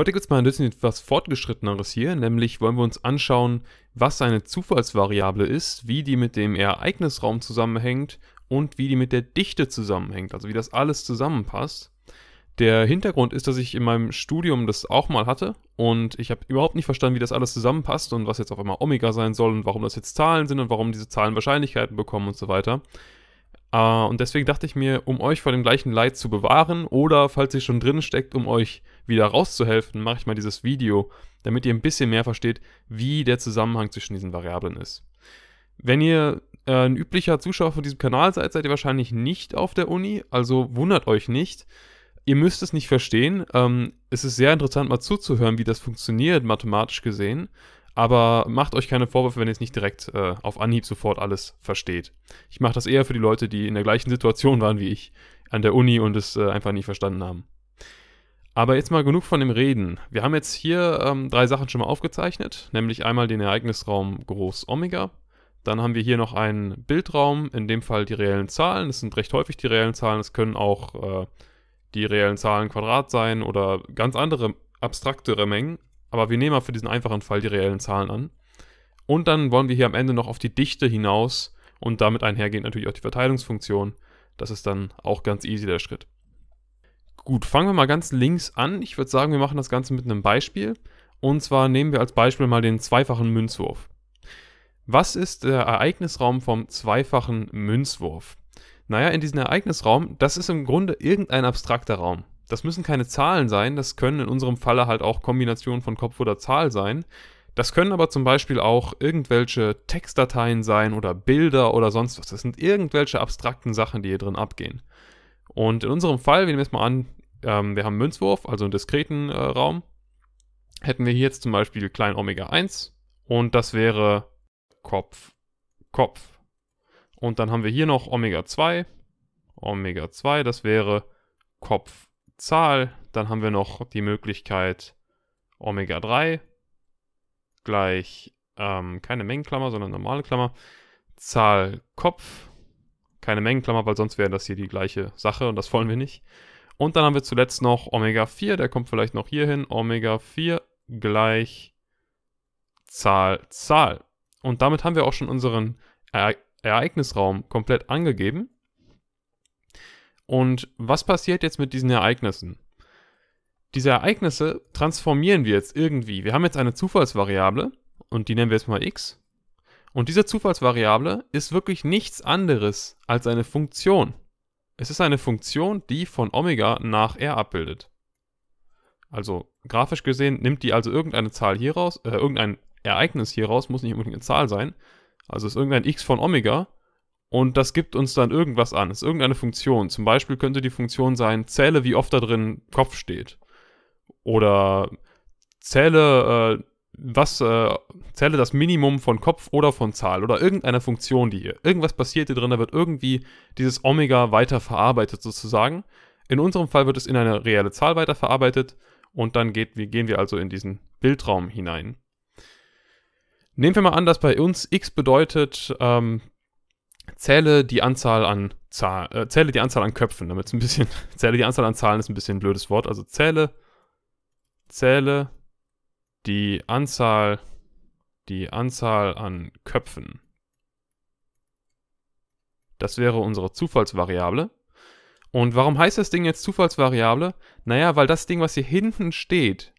Heute gibt es mal ein bisschen etwas Fortgeschritteneres hier, nämlich wollen wir uns anschauen, was eine Zufallsvariable ist, wie die mit dem Ereignisraum zusammenhängt und wie die mit der Dichte zusammenhängt, also wie das alles zusammenpasst. Der Hintergrund ist, dass ich in meinem Studium das auch mal hatte und ich habe überhaupt nicht verstanden, wie das alles zusammenpasst und was jetzt auf einmal Omega sein soll und warum das jetzt Zahlen sind und warum diese Zahlen Wahrscheinlichkeiten bekommen und so weiter. Uh, und deswegen dachte ich mir, um euch vor dem gleichen Leid zu bewahren oder falls ihr schon drin steckt, um euch wieder rauszuhelfen, mache ich mal dieses Video, damit ihr ein bisschen mehr versteht, wie der Zusammenhang zwischen diesen Variablen ist. Wenn ihr äh, ein üblicher Zuschauer von diesem Kanal seid, seid ihr wahrscheinlich nicht auf der Uni, also wundert euch nicht. Ihr müsst es nicht verstehen. Ähm, es ist sehr interessant, mal zuzuhören, wie das funktioniert, mathematisch gesehen. Aber macht euch keine Vorwürfe, wenn ihr es nicht direkt äh, auf Anhieb sofort alles versteht. Ich mache das eher für die Leute, die in der gleichen Situation waren wie ich an der Uni und es äh, einfach nicht verstanden haben. Aber jetzt mal genug von dem Reden. Wir haben jetzt hier ähm, drei Sachen schon mal aufgezeichnet, nämlich einmal den Ereignisraum Groß Omega. Dann haben wir hier noch einen Bildraum, in dem Fall die reellen Zahlen. Das sind recht häufig die reellen Zahlen. Es können auch äh, die reellen Zahlen Quadrat sein oder ganz andere abstraktere Mengen. Aber wir nehmen mal für diesen einfachen Fall die reellen Zahlen an. Und dann wollen wir hier am Ende noch auf die Dichte hinaus und damit einhergehend natürlich auch die Verteilungsfunktion. Das ist dann auch ganz easy der Schritt. Gut, fangen wir mal ganz links an. Ich würde sagen, wir machen das Ganze mit einem Beispiel. Und zwar nehmen wir als Beispiel mal den zweifachen Münzwurf. Was ist der Ereignisraum vom zweifachen Münzwurf? Naja, in diesem Ereignisraum, das ist im Grunde irgendein abstrakter Raum. Das müssen keine Zahlen sein, das können in unserem Falle halt auch Kombinationen von Kopf oder Zahl sein. Das können aber zum Beispiel auch irgendwelche Textdateien sein oder Bilder oder sonst was. Das sind irgendwelche abstrakten Sachen, die hier drin abgehen. Und in unserem Fall, wir nehmen jetzt mal an, ähm, wir haben einen Münzwurf, also einen diskreten äh, Raum. Hätten wir hier jetzt zum Beispiel klein Omega 1 und das wäre Kopf, Kopf. Und dann haben wir hier noch Omega 2, Omega 2, das wäre Kopf, Zahl. Dann haben wir noch die Möglichkeit Omega 3 gleich ähm, keine Mengenklammer, sondern normale Klammer. Zahl Kopf, keine Mengenklammer, weil sonst wäre das hier die gleiche Sache und das wollen wir nicht. Und dann haben wir zuletzt noch Omega 4, der kommt vielleicht noch hier hin. Omega 4 gleich Zahl, Zahl. Und damit haben wir auch schon unseren Ereignisraum komplett angegeben. Und was passiert jetzt mit diesen Ereignissen? Diese Ereignisse transformieren wir jetzt irgendwie. Wir haben jetzt eine Zufallsvariable und die nennen wir jetzt mal x. Und diese Zufallsvariable ist wirklich nichts anderes als eine Funktion. Es ist eine Funktion, die von Omega nach R abbildet. Also grafisch gesehen nimmt die also irgendeine Zahl hier raus, äh, irgendein Ereignis hier raus, muss nicht unbedingt eine Zahl sein. Also ist irgendein x von Omega und das gibt uns dann irgendwas an. Es ist irgendeine Funktion. Zum Beispiel könnte die Funktion sein, zähle, wie oft da drin Kopf steht. Oder zähle, äh, was, äh, zähle das Minimum von Kopf oder von Zahl oder irgendeine Funktion, die hier. Irgendwas passiert hier drin, da wird irgendwie dieses Omega weiter verarbeitet sozusagen. In unserem Fall wird es in eine reelle Zahl weiter verarbeitet und dann geht, wie, gehen wir also in diesen Bildraum hinein. Nehmen wir mal an, dass bei uns x bedeutet, ähm, zähle die Anzahl an Zahlen, äh, zähle die Anzahl an Köpfen, damit es ein bisschen, zähle die Anzahl an Zahlen ist ein bisschen ein blödes Wort, also zähle, zähle die Anzahl, die Anzahl an Köpfen. Das wäre unsere Zufallsvariable. Und warum heißt das Ding jetzt Zufallsvariable? Naja, weil das Ding, was hier hinten steht,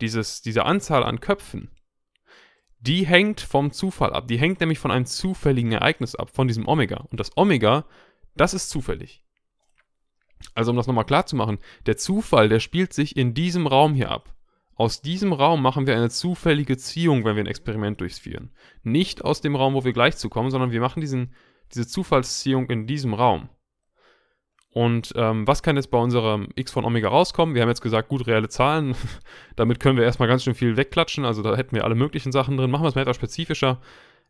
dieses, diese Anzahl an Köpfen, die hängt vom Zufall ab. Die hängt nämlich von einem zufälligen Ereignis ab, von diesem Omega. Und das Omega, das ist zufällig. Also um das nochmal klar zu machen, der Zufall, der spielt sich in diesem Raum hier ab. Aus diesem Raum machen wir eine zufällige Ziehung, wenn wir ein Experiment durchführen. Nicht aus dem Raum, wo wir gleich zu kommen, sondern wir machen diesen, diese Zufallsziehung in diesem Raum. Und ähm, was kann jetzt bei unserem X von Omega rauskommen? Wir haben jetzt gesagt, gut, reelle Zahlen. Damit können wir erstmal ganz schön viel wegklatschen. Also da hätten wir alle möglichen Sachen drin. Machen wir es mal etwas spezifischer.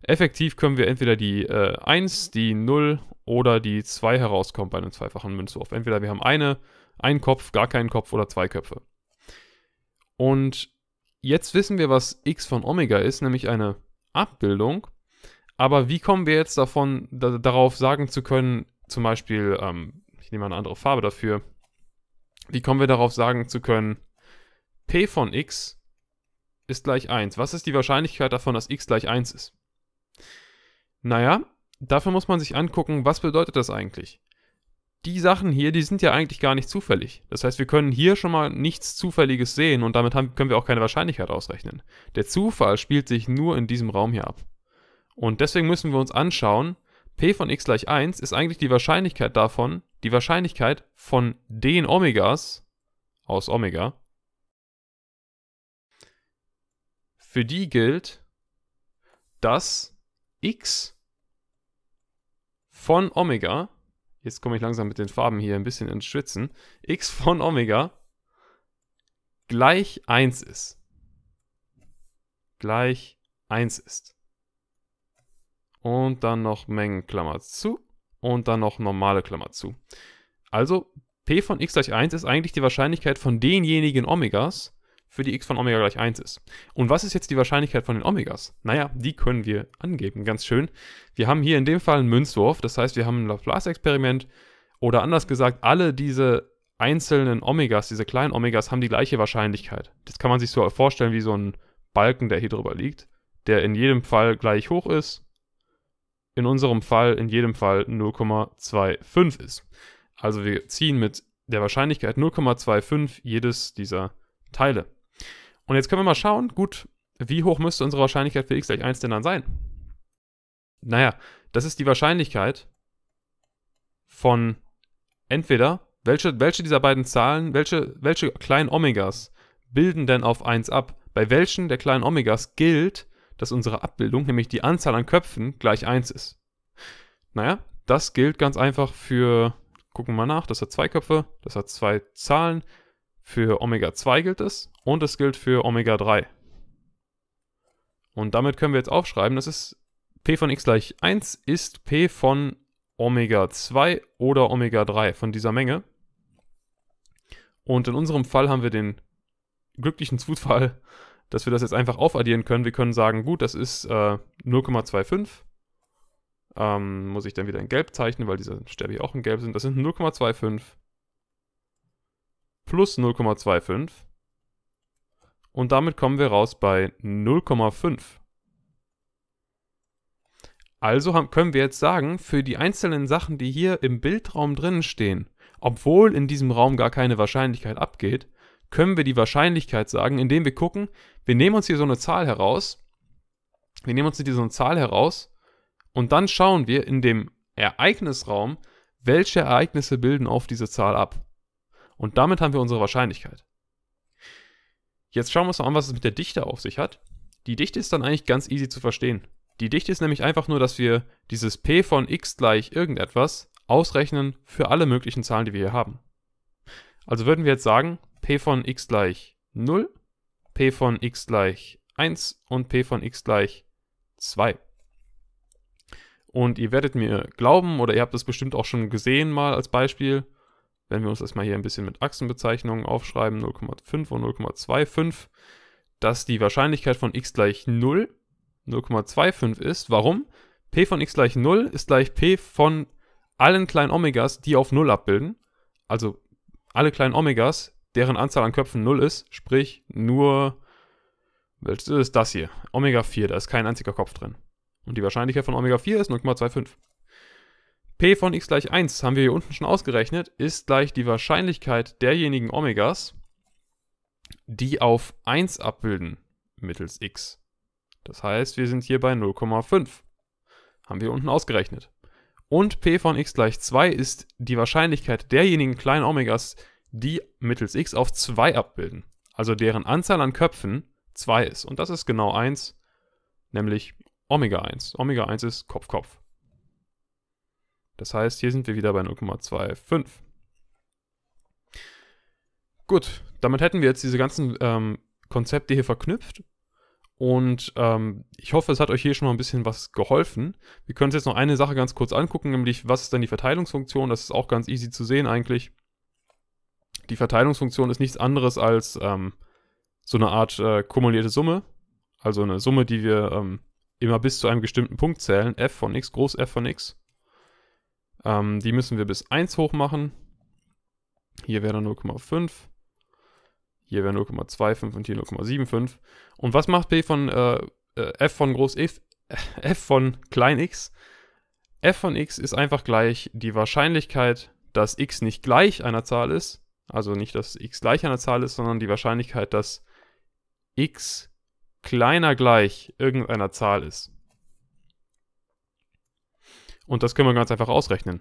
Effektiv können wir entweder die äh, 1, die 0 oder die 2 herauskommen bei einem zweifachen Münzwurf. Entweder wir haben eine, einen Kopf, gar keinen Kopf oder zwei Köpfe. Und jetzt wissen wir, was X von Omega ist, nämlich eine Abbildung. Aber wie kommen wir jetzt davon, da, darauf sagen zu können, zum Beispiel, ähm, ich nehme eine andere Farbe dafür. Wie kommen wir darauf sagen zu können, p von x ist gleich 1. Was ist die Wahrscheinlichkeit davon, dass x gleich 1 ist? Naja, dafür muss man sich angucken, was bedeutet das eigentlich? Die Sachen hier, die sind ja eigentlich gar nicht zufällig. Das heißt, wir können hier schon mal nichts Zufälliges sehen und damit haben, können wir auch keine Wahrscheinlichkeit ausrechnen. Der Zufall spielt sich nur in diesem Raum hier ab. Und deswegen müssen wir uns anschauen, p von x gleich 1 ist eigentlich die Wahrscheinlichkeit davon, die Wahrscheinlichkeit von den Omegas aus Omega, für die gilt, dass x von Omega, jetzt komme ich langsam mit den Farben hier ein bisschen ins Schwitzen, x von Omega gleich 1 ist. Gleich 1 ist. Und dann noch Mengenklammer zu und dann noch normale Klammer zu. Also P von x gleich 1 ist eigentlich die Wahrscheinlichkeit von denjenigen Omegas, für die x von Omega gleich 1 ist. Und was ist jetzt die Wahrscheinlichkeit von den Omegas? Naja, die können wir angeben, ganz schön. Wir haben hier in dem Fall einen Münzwurf, das heißt, wir haben ein Laplace-Experiment oder anders gesagt, alle diese einzelnen Omegas, diese kleinen Omegas, haben die gleiche Wahrscheinlichkeit. Das kann man sich so vorstellen wie so ein Balken, der hier drüber liegt, der in jedem Fall gleich hoch ist in unserem Fall, in jedem Fall 0,25 ist. Also wir ziehen mit der Wahrscheinlichkeit 0,25 jedes dieser Teile. Und jetzt können wir mal schauen, gut, wie hoch müsste unsere Wahrscheinlichkeit für x gleich 1 denn dann sein? Naja, das ist die Wahrscheinlichkeit von entweder, welche, welche dieser beiden Zahlen, welche, welche kleinen Omegas bilden denn auf 1 ab? Bei welchen der kleinen Omegas gilt, dass unsere Abbildung, nämlich die Anzahl an Köpfen, gleich 1 ist. Naja, das gilt ganz einfach für, gucken wir mal nach, das hat zwei Köpfe, das hat zwei Zahlen, für Omega 2 gilt es und es gilt für Omega 3. Und damit können wir jetzt aufschreiben, das ist P von x gleich 1 ist P von Omega 2 oder Omega 3 von dieser Menge. Und in unserem Fall haben wir den glücklichen Zufall, dass wir das jetzt einfach aufaddieren können. Wir können sagen, gut, das ist äh, 0,25. Ähm, muss ich dann wieder in Gelb zeichnen, weil diese Sterbe hier auch in Gelb sind. Das sind 0,25 plus 0,25. Und damit kommen wir raus bei 0,5. Also haben, können wir jetzt sagen, für die einzelnen Sachen, die hier im Bildraum drinnen stehen, obwohl in diesem Raum gar keine Wahrscheinlichkeit abgeht, können wir die Wahrscheinlichkeit sagen, indem wir gucken, wir nehmen uns hier so eine Zahl heraus, wir nehmen uns hier so eine Zahl heraus und dann schauen wir in dem Ereignisraum, welche Ereignisse bilden auf diese Zahl ab. Und damit haben wir unsere Wahrscheinlichkeit. Jetzt schauen wir uns mal an, was es mit der Dichte auf sich hat. Die Dichte ist dann eigentlich ganz easy zu verstehen. Die Dichte ist nämlich einfach nur, dass wir dieses p von x gleich irgendetwas ausrechnen für alle möglichen Zahlen, die wir hier haben. Also würden wir jetzt sagen, p von x gleich 0, p von x gleich 1 und p von x gleich 2. Und ihr werdet mir glauben, oder ihr habt das bestimmt auch schon gesehen mal als Beispiel, wenn wir uns das mal hier ein bisschen mit Achsenbezeichnungen aufschreiben, 0,5 und 0,25, dass die Wahrscheinlichkeit von x gleich 0 0,25 ist. Warum? p von x gleich 0 ist gleich p von allen kleinen Omegas, die auf 0 abbilden. Also alle kleinen Omegas, deren Anzahl an Köpfen 0 ist, sprich nur, welches ist das hier? Omega 4, da ist kein einziger Kopf drin. Und die Wahrscheinlichkeit von Omega 4 ist 0,25. P von x gleich 1, haben wir hier unten schon ausgerechnet, ist gleich die Wahrscheinlichkeit derjenigen Omegas, die auf 1 abbilden mittels x. Das heißt, wir sind hier bei 0,5. Haben wir unten ausgerechnet. Und P von x gleich 2 ist die Wahrscheinlichkeit derjenigen kleinen Omegas, die die mittels x auf 2 abbilden. Also deren Anzahl an Köpfen 2 ist. Und das ist genau 1, nämlich Omega 1. Omega 1 ist Kopf, Kopf. Das heißt, hier sind wir wieder bei 0,25. Gut, damit hätten wir jetzt diese ganzen ähm, Konzepte hier verknüpft. Und ähm, ich hoffe, es hat euch hier schon mal ein bisschen was geholfen. Wir können uns jetzt noch eine Sache ganz kurz angucken, nämlich was ist denn die Verteilungsfunktion? Das ist auch ganz easy zu sehen eigentlich die Verteilungsfunktion ist nichts anderes als ähm, so eine Art äh, kumulierte Summe. Also eine Summe, die wir ähm, immer bis zu einem bestimmten Punkt zählen. f von x, groß f von x. Ähm, die müssen wir bis 1 hoch machen. Hier wäre dann 0,5. Hier wäre 0,25 und hier 0,75. Und was macht p von äh, äh f von groß f, f von klein x? f von x ist einfach gleich die Wahrscheinlichkeit, dass x nicht gleich einer Zahl ist, also nicht, dass x gleich einer Zahl ist, sondern die Wahrscheinlichkeit, dass x kleiner gleich irgendeiner Zahl ist. Und das können wir ganz einfach ausrechnen.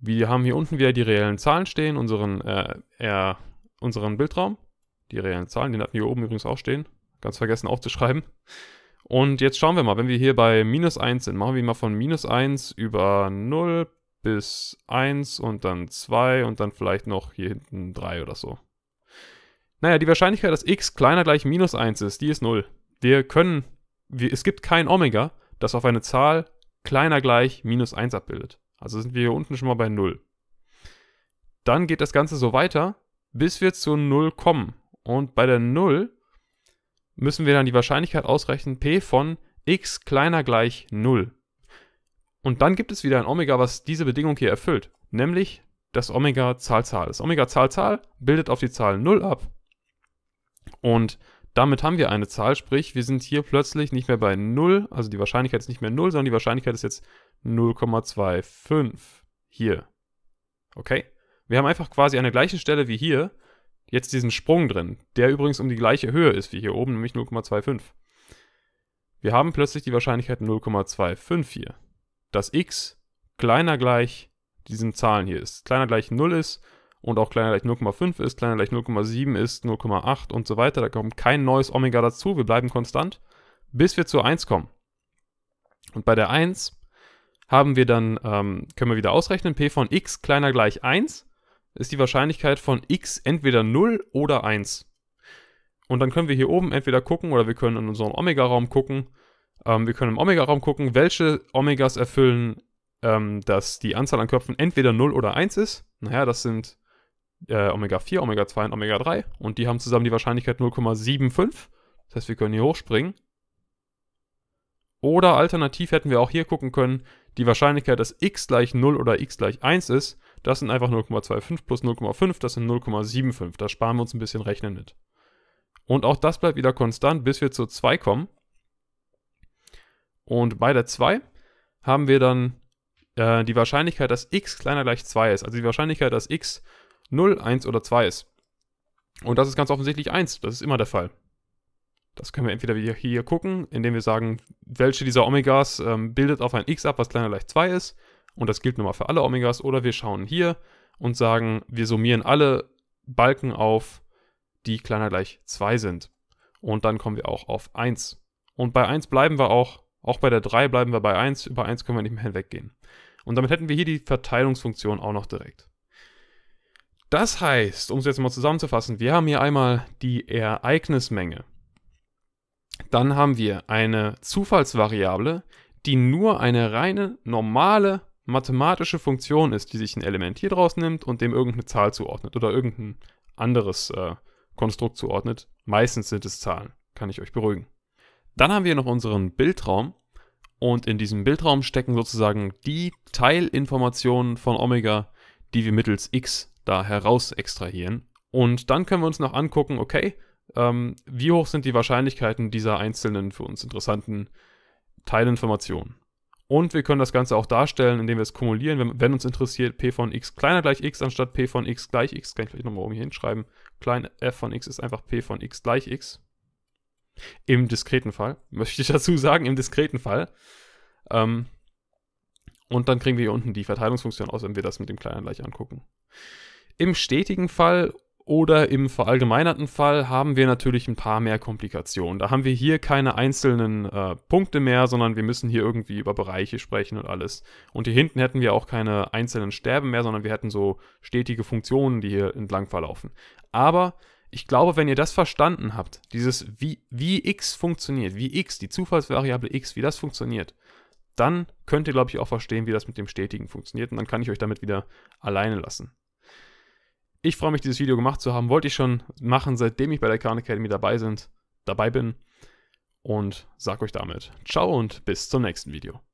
Wir haben hier unten wieder die reellen Zahlen stehen, unseren, äh, äh, unseren Bildraum. Die reellen Zahlen, den hatten wir hier oben übrigens auch stehen. Ganz vergessen aufzuschreiben. Und jetzt schauen wir mal, wenn wir hier bei minus 1 sind, machen wir mal von minus 1 über 0 bis 1 und dann 2 und dann vielleicht noch hier hinten 3 oder so. Naja, die Wahrscheinlichkeit, dass x kleiner gleich minus 1 ist, die ist 0. Wir können, wir, es gibt kein Omega, das auf eine Zahl kleiner gleich minus 1 abbildet. Also sind wir hier unten schon mal bei 0. Dann geht das Ganze so weiter, bis wir zu 0 kommen. Und bei der 0 müssen wir dann die Wahrscheinlichkeit ausrechnen, p von x kleiner gleich 0. Und dann gibt es wieder ein Omega, was diese Bedingung hier erfüllt, nämlich das Omega Zahl Zahl. Das Omega Zahl Zahl bildet auf die Zahl 0 ab und damit haben wir eine Zahl, sprich wir sind hier plötzlich nicht mehr bei 0, also die Wahrscheinlichkeit ist nicht mehr 0, sondern die Wahrscheinlichkeit ist jetzt 0,25 hier. Okay? Wir haben einfach quasi an der gleichen Stelle wie hier jetzt diesen Sprung drin, der übrigens um die gleiche Höhe ist wie hier oben, nämlich 0,25. Wir haben plötzlich die Wahrscheinlichkeit 0,25 hier dass x kleiner gleich diesen Zahlen hier ist. Kleiner gleich 0 ist und auch kleiner gleich 0,5 ist, kleiner gleich 0,7 ist, 0,8 und so weiter. Da kommt kein neues Omega dazu, wir bleiben konstant, bis wir zur 1 kommen. Und bei der 1 haben wir dann, ähm, können wir wieder ausrechnen, p von x kleiner gleich 1 ist die Wahrscheinlichkeit von x entweder 0 oder 1. Und dann können wir hier oben entweder gucken oder wir können in unseren Omega-Raum gucken ähm, wir können im Omega-Raum gucken, welche Omegas erfüllen, ähm, dass die Anzahl an Köpfen entweder 0 oder 1 ist. Naja, das sind äh, Omega 4, Omega 2 und Omega 3. Und die haben zusammen die Wahrscheinlichkeit 0,75. Das heißt, wir können hier hochspringen. Oder alternativ hätten wir auch hier gucken können, die Wahrscheinlichkeit, dass x gleich 0 oder x gleich 1 ist, das sind einfach 0,25 plus 0,5, das sind 0,75. Da sparen wir uns ein bisschen Rechnen mit. Und auch das bleibt wieder konstant, bis wir zu 2 kommen. Und bei der 2 haben wir dann äh, die Wahrscheinlichkeit, dass x kleiner gleich 2 ist. Also die Wahrscheinlichkeit, dass x 0, 1 oder 2 ist. Und das ist ganz offensichtlich 1. Das ist immer der Fall. Das können wir entweder hier gucken, indem wir sagen, welche dieser Omegas ähm, bildet auf ein x ab, was kleiner gleich 2 ist. Und das gilt nun mal für alle Omegas. Oder wir schauen hier und sagen, wir summieren alle Balken auf, die kleiner gleich 2 sind. Und dann kommen wir auch auf 1. Und bei 1 bleiben wir auch auch bei der 3 bleiben wir bei 1, über 1 können wir nicht mehr hinweggehen. Und damit hätten wir hier die Verteilungsfunktion auch noch direkt. Das heißt, um es jetzt mal zusammenzufassen, wir haben hier einmal die Ereignismenge. Dann haben wir eine Zufallsvariable, die nur eine reine normale mathematische Funktion ist, die sich ein Element hier draus nimmt und dem irgendeine Zahl zuordnet oder irgendein anderes äh, Konstrukt zuordnet. Meistens sind es Zahlen, kann ich euch beruhigen. Dann haben wir noch unseren Bildraum. Und in diesem Bildraum stecken sozusagen die Teilinformationen von Omega, die wir mittels X da heraus extrahieren. Und dann können wir uns noch angucken, okay, ähm, wie hoch sind die Wahrscheinlichkeiten dieser einzelnen für uns interessanten Teilinformationen. Und wir können das Ganze auch darstellen, indem wir es kumulieren. Wenn, wenn uns interessiert, p von x kleiner gleich x anstatt p von x gleich x, kann ich vielleicht nochmal oben hier hinschreiben. Klein f von x ist einfach p von x gleich x. Im diskreten Fall, möchte ich dazu sagen, im diskreten Fall. Ähm, und dann kriegen wir hier unten die Verteilungsfunktion aus, wenn wir das mit dem Kleinen gleich angucken. Im stetigen Fall oder im verallgemeinerten Fall haben wir natürlich ein paar mehr Komplikationen. Da haben wir hier keine einzelnen äh, Punkte mehr, sondern wir müssen hier irgendwie über Bereiche sprechen und alles. Und hier hinten hätten wir auch keine einzelnen Sterben mehr, sondern wir hätten so stetige Funktionen, die hier entlang verlaufen. Aber ich glaube, wenn ihr das verstanden habt, dieses wie, wie x funktioniert, wie x, die Zufallsvariable x, wie das funktioniert, dann könnt ihr, glaube ich, auch verstehen, wie das mit dem Stetigen funktioniert und dann kann ich euch damit wieder alleine lassen. Ich freue mich, dieses Video gemacht zu haben. Wollte ich schon machen, seitdem ich bei der Khan Academy dabei, sind, dabei bin. Und sage euch damit ciao und bis zum nächsten Video.